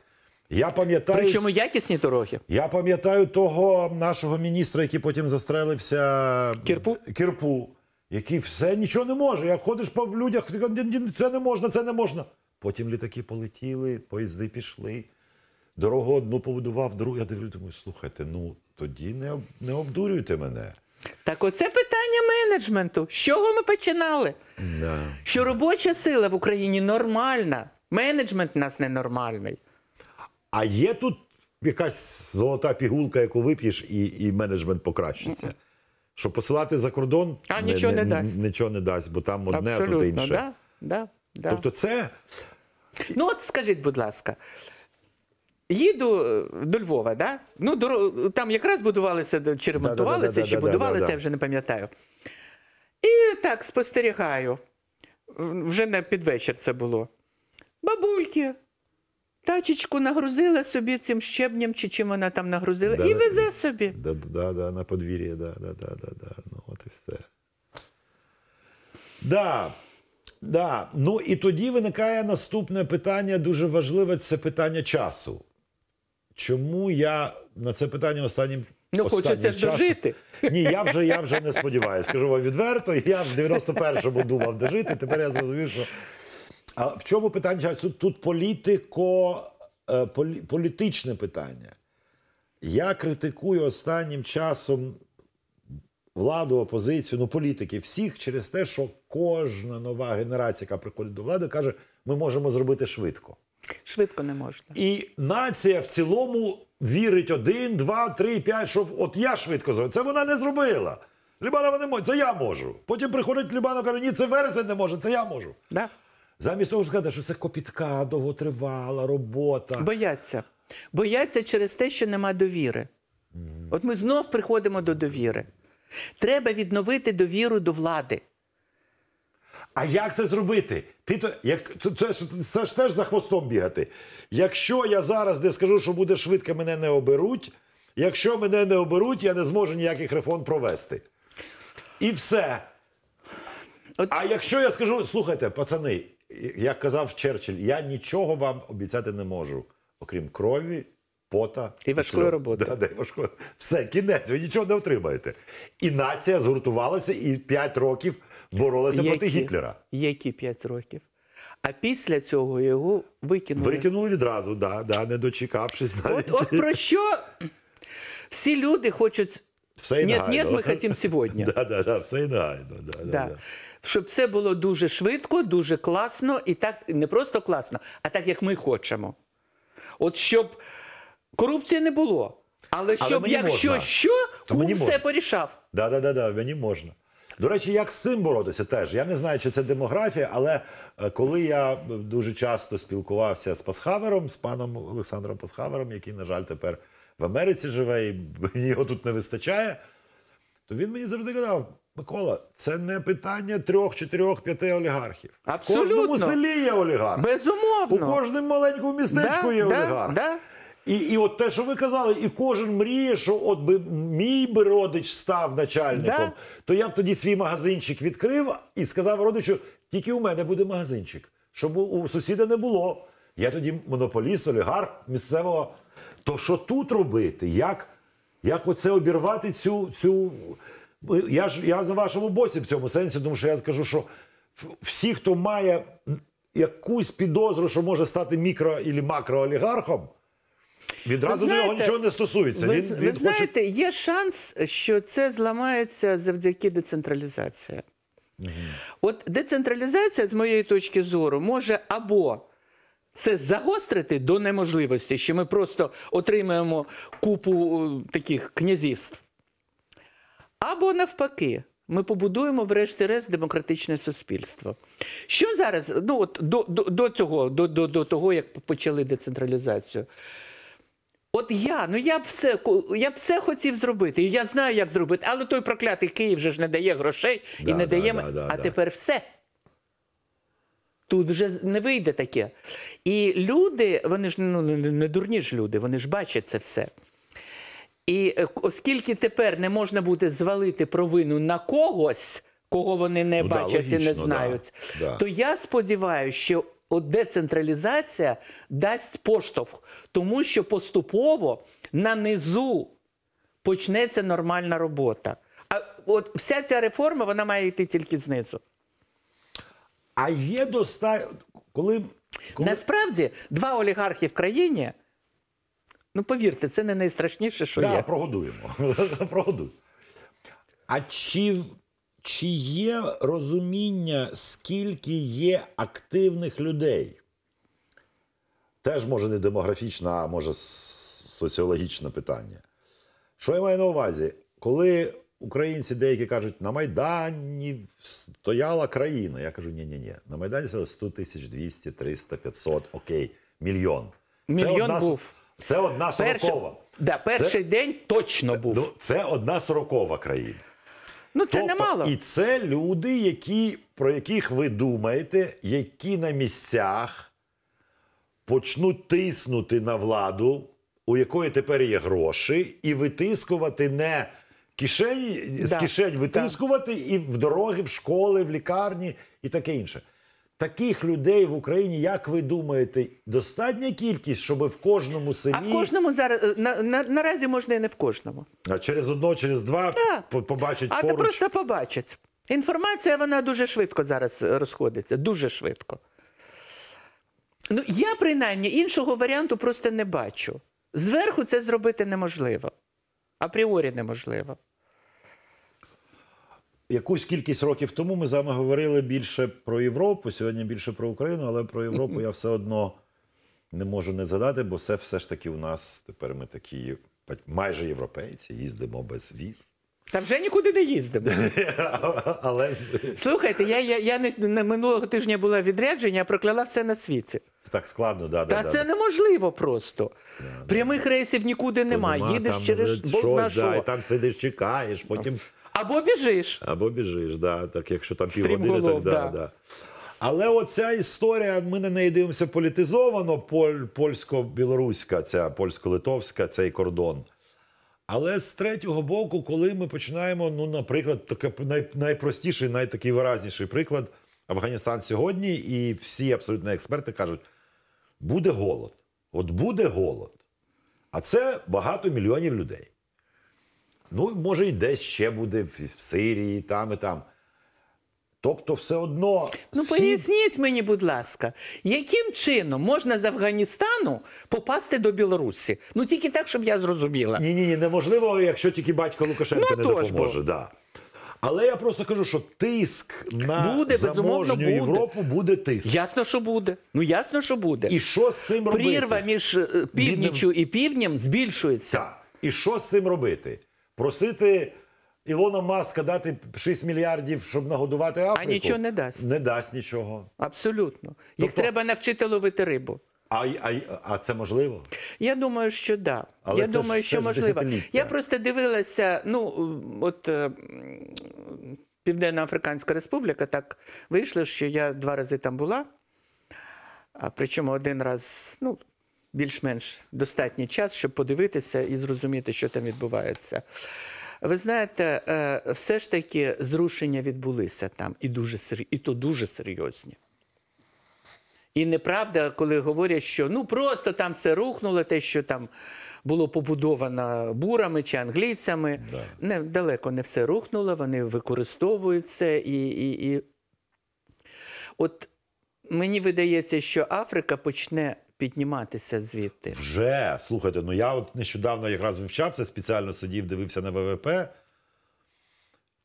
Я пам'ятаю, причому якісні дороги. Я пам'ятаю того нашого міністра, який потім застрелився Кірпу? Кірпу, який все нічого не може. Як ходиш по людях, це не можна, це не можна. Потім літаки полетіли, поїзди пішли. Дорогу одну побудував, другу. Я дивлю: думаю, слухайте, ну тоді не не обдурюйте мене. Так, оце питання менеджменту. З чого ми починали? Да. Що робоча сила в Україні нормальна, менеджмент у нас ненормальний. А є тут якась золота пігулка, яку вип'єш, і і менеджмент покращиться. Що посилати за кордон а не, нічого не, не дасть, Нічого не дасть, бо там одне, а тут інше. Да, да, да. Тобто це. Ну, от скажіть, будь ласка. Їду е, до Львова, да? ну, до... там якраз будувалися, чи ремонтувалися, да, да, да, чи будувалися, я вже не пам'ятаю. І так спостерігаю, вже на підвечір це було. Бабульки Тачечку нагрузила собі цим щебнем, чи чим вона там нагрузила, да, і везе да, собі. Да, да, да, На подвір'я, да, да, да, да, да. ну от і все. Да, да. Ну і тоді виникає наступне питання, дуже важливе це питання часу. Чому я на це питання останнім. Ну, хочеться ж дожити. Ні, я вже я вже не сподіваюся. Скажу вам відверто, я в 91-му думав дожити, тепер я зрозумів, що а в чому питання? Тут політико, е, полі, політичне питання. Я критикую останнім часом владу, опозицію, ну політики всіх через те, що кожна нова генерація, яка приходить до влади, каже, ми можемо зробити швидко. Швидко не можна. І нація в цілому вірить один, два, три, п'ять, що от я швидко зроблю. Це вона не зробила. Любана не може, це я можу. Потім приходить Лібанов каже, ні, це вересень не може, це я можу. Да. Замість того, що сказати, що це копітка, довготривала робота. Бояться. Бояться через те, що нема довіри. От ми знов приходимо до довіри. Треба відновити довіру до влади. А як це зробити? Ти то як це, це ж теж за хвостом бігати. Якщо я зараз не скажу, що буде швидко, мене не оберуть. Якщо мене не оберуть, я не зможу ніяких реформ провести. І все. От... А якщо я скажу, слухайте, пацани, як казав Черчилль, я нічого вам обіцяти не можу, окрім крові, пота і важкої роботи. Да, да, важкої. Все, кінець, ви нічого не отримаєте. І нація згуртувалася і п'ять років боролася Які? проти Гітлера. Які п'ять років? А після цього його викинули. Викинули відразу, да, да, не дочекавшись. От, от про що всі люди хочуть. Все Нет, нет, мы хотим сегодня. Да, да, да, все иногда. Да, да, да. да щоб все було дуже швидко, дуже класно, і так не просто класно, а так, як ми хочемо. От щоб корупції не було. Але щоб Але якщо можна. що, кум все порішав. Да, да, да, да, мені можна. До речі, як з цим боротися теж. Я не знаю, чи це демографія, але е, коли я дуже часто спілкувався з Пасхавером, з паном Олександром Пасхавером, який, на жаль, тепер в Америці живе, і *laughs* його тут не вистачає, то він мені завжди казав: Микола, це не питання трьох, чотирьох, п'яти олігархів. Абсолютно. В кожному селі є олігарх. Безумовно. У кожному маленькому містечку да, є олігарх. да. І і от те, що ви казали, і кожен мріє, що от би мій би родич став начальником, да? то я б тоді свій магазинчик відкрив і сказав родичу: тільки у мене буде магазинчик, щоб у сусіда не було. Я тоді монополіст, олігарх місцевого. То що тут робити? Як як оце обірвати цю цю я ж я на вашому боці в цьому сенсі, тому що я скажу, що всі, хто має якусь підозру, що може стати мікро- і макроолігархом, Відразу знаєте, до нього нічого не стосується. Ви, він, він ви хоче... знаєте, є шанс, що це зламається завдяки децентралізації. Угу. От децентралізація, з моєї точки зору, може або це загострити до неможливості, що ми просто отримаємо купу е, таких князівств, або навпаки, ми побудуємо, врешті-решт, демократичне суспільство. Що зараз ну от до до, до цього, до, до, до того, як почали децентралізацію? От я, ну я б все я б все хотів зробити, і я знаю, як зробити, але той проклятий Київ вже ж не дає грошей і да, не да, дає. Да, а тепер все. Тут вже не вийде таке. І люди, вони ж ну, не дурні ж люди, вони ж бачать це все. І е, оскільки тепер не можна буде звалити провину на когось, кого вони не ну, бачать да, логічно, і не знають, да, да. то я сподіваюся, що От децентралізація дасть поштовх, тому що поступово на низу почнеться нормальна робота. А от вся ця реформа вона має йти тільки знизу. А є достатньо коли, коли насправді два олігархи в країні. Ну, повірте, це не найстрашніше, що да, є. *laughs* прогодуємо. А чи чи є розуміння, скільки є активних людей? Теж може не демографічне, а може соціологічне питання. Що я маю на увазі? Коли українці деякі кажуть, на Майдані стояла країна, я кажу, ні-ні-ні, на Майдані стояло 100 тисяч 200, 300, 500, окей, мільйон. Мільйон нас... був. Це одна сорокова. Да, перший це, день точно був. Ну, Це одна сорокова країна. Ну це тобто, немало. І це люди, які, про яких ви думаєте, які на місцях почнуть тиснути на владу, у якої тепер є гроші, і витискувати не кишені да. з кишень витискувати да. і в дороги, в школи, в лікарні і таке інше. Таких людей в Україні, як ви думаєте, достатня кількість, щоб в кожному селі. А в кожному зараз е, на, на, наразі можна і не в кожному. А через одного, через два да. побачать. А поруч. ти просто побачать. Інформація вона дуже швидко зараз е, розходиться. Дуже швидко. Ну, я принаймні іншого варіанту просто не бачу. Зверху це зробити неможливо. Апріорі неможливо. Якусь кількість років тому ми з вами говорили більше про Європу, сьогодні більше про Україну, але про Європу я все одно не можу не згадати, бо це все ж таки у нас тепер ми такі майже європейці, їздимо без віз. Та вже нікуди не їздимо. *laughs* Але слухайте, я я, я не, не минулого тижня була відрядження, а прокляла все на світі. так складно, да, Та да, це да. неможливо просто. Да, Прямих рейсів нікуди немає. Нема, Їдеш через Бог Да, і там сидиш, чекаєш, потім або біжиш. Або біжиш, да. так. Якщо там півгодини, так да, да. Але оця історія, ми на неї дивимося політизовано, польсько-білоруська, ця польсько-литовська, цей кордон. Але з третього боку, коли ми починаємо, ну, наприклад, таке найпростіший, найтакий виразніший приклад Афганістан сьогодні, і всі абсолютно експерти кажуть: буде голод. От буде голод. А це багато мільйонів людей. Ну, може, і десь ще буде в, в Сирії, там і там. Тобто, все одно. Ну, схід... поясніть мені, будь ласка, яким чином можна з Афганістану попасти до Білорусі? Ну тільки так, щоб я зрозуміла. Ні, ні, ні, неможливо, якщо тільки батько Лукашенка ну, не допоможе. Бо. Да. Але я просто кажу, що тиск на буде, заможню буде. Європу буде тиск. Ясно, що буде. Ну ясно, що буде. І що з цим робити? Прірва між північю е, Бідним... і півднем збільшується. Так. І що з цим робити? Просити Ілона Маска дати 6 мільярдів, щоб нагодувати Африку. А нічого не дасть. Не дасть нічого. Абсолютно. Їх тобто- треба навчити ловити рибу. А а, а це можливо? Я думаю, що да. Я це думаю, ж, що це можливо. Я просто дивилася, ну, от. Е, Південна Африканська Республіка так вийшло, що я два рази там була, а причому один раз, ну, більш-менш достатній час, щоб подивитися і зрозуміти, що там відбувається. Ви знаєте, е, все ж таки зрушення відбулися там і дуже і то дуже серйозні. І неправда, коли говорять, що ну просто там все рухнуло, те, що там було побудовано бурами чи англійцями. Да. Не, далеко не все рухнуло, вони використовують це. І, і, і... От мені видається, що Африка почне підніматися звідти. Вже слухайте, ну я от нещодавно якраз вивчався, спеціально сидів, дивився на ВВП.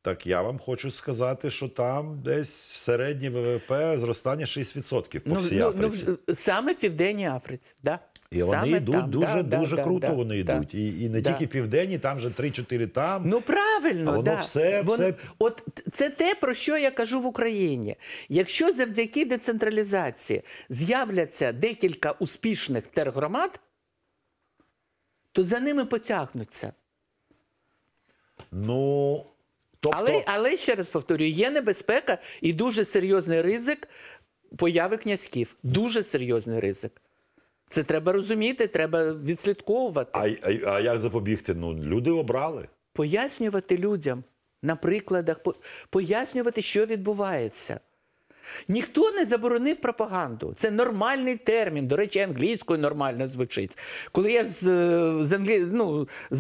Так я вам хочу сказати, що там десь в середній ВВП зростання 6% по ну, всій Африці. Ну, ну, Саме в Південній Африці, так. Да? І Саме вони йдуть там. дуже да, дуже да, круто. Да, вони йдуть. І і не тільки південні, там же 3-4 там. Ну правильно, а воно все, Вон... все. От це те, про що я кажу в Україні. Якщо завдяки децентралізації з'являться декілька успішних тергромад, то за ними потягнуться. Ну, тобто... Але, але ще раз повторюю, є небезпека і дуже серйозний ризик появи князьків. Дуже серйозний ризик. Це треба розуміти, треба відслідковувати. А, а, а як запобігти? Ну люди обрали. Пояснювати людям на прикладах, пояснювати, що відбувається. Ніхто не заборонив пропаганду. Це нормальний термін. До речі, англійською нормально звучить. Коли я з е, з, англі... ну, з,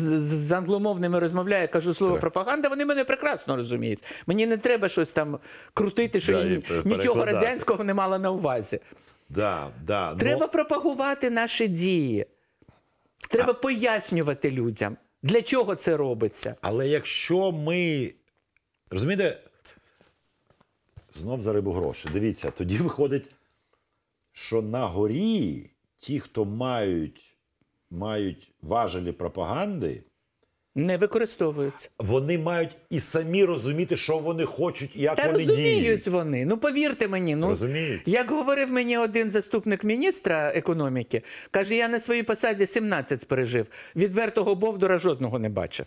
з англомовними розмовляю, кажу слово так. пропаганда, вони мене прекрасно розуміють. Мені не треба щось там крутити, що да, нічого радянського не мала на увазі. Да, да, Треба но... Ну, пропагувати наші дії. Треба а... пояснювати людям, для чого це робиться. Але якщо ми. Розумієте, знов за рибу гроші. Дивіться, тоді виходить, що на горі ті, хто мають, мають важелі пропаганди. Не використовуються. Вони мають і самі розуміти, що вони хочуть, і як Та вони розуміють діють. вони. Ну повірте мені. Ну розуміють. як говорив мені один заступник міністра економіки, каже: я на своїй посаді 17 пережив. Відвертого бовдора жодного не бачив.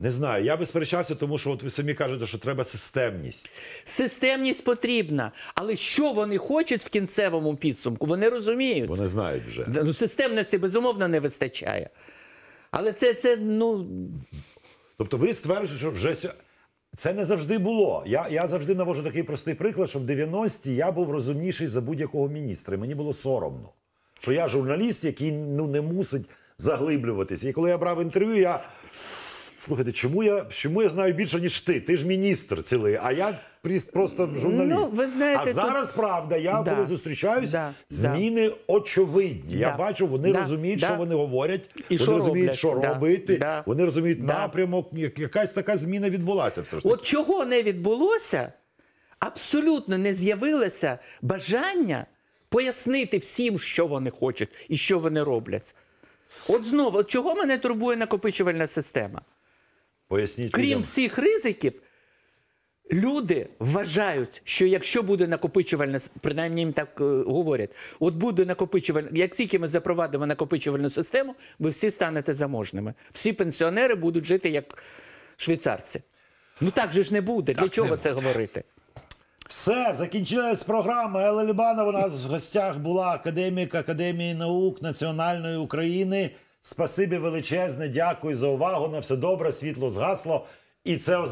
Не знаю, я би сперечався, тому що от ви самі кажете, що треба системність. Системність потрібна, але що вони хочуть в кінцевому підсумку, вони розуміють. Вони знають вже. Ну, Системності безумовно не вистачає. Але це, це ну. Тобто, ви стверджуєте, що вже це не завжди було. Я я завжди навожу такий простий приклад, що в 90-ті я був розумніший за будь-якого міністра. і Мені було соромно, що я журналіст, який ну не мусить заглиблюватися. І коли я брав інтерв'ю, я. Слухайте, чому я чому я знаю більше ніж ти? Ти ж міністр цілий, а я просто ну, журналіст. Ну, ви знаєте, а зараз тут... правда. Я да. коли зустрічаюсь, да. зміни да. очевидні. Я бачу, вони розуміють, що вони говорять, і вони що розуміють, роблять. що робити. Вони розуміють напрямок. Якась така зміна відбулася. Все ж От чого не відбулося, абсолютно не з'явилося бажання пояснити всім, що вони хочуть і що вони роблять. От знову от чого мене турбує накопичувальна система. Поясніть Крім людям. всіх ризиків, люди вважають, що якщо буде накопичувальне, принаймні їм так е, говорять, от буде накопичувальна, як тільки ми запровадимо накопичувальну систему, ви всі станете заможними. Всі пенсіонери будуть жити як швейцарці. Ну так же ж не буде. Для чого це говорити? Все, закінчилась програма. Елла Лібанова у нас в гостях була академік Академії наук Національної України. Спасибі величезне, дякую за увагу. На все добре, світло згасло, і це означає.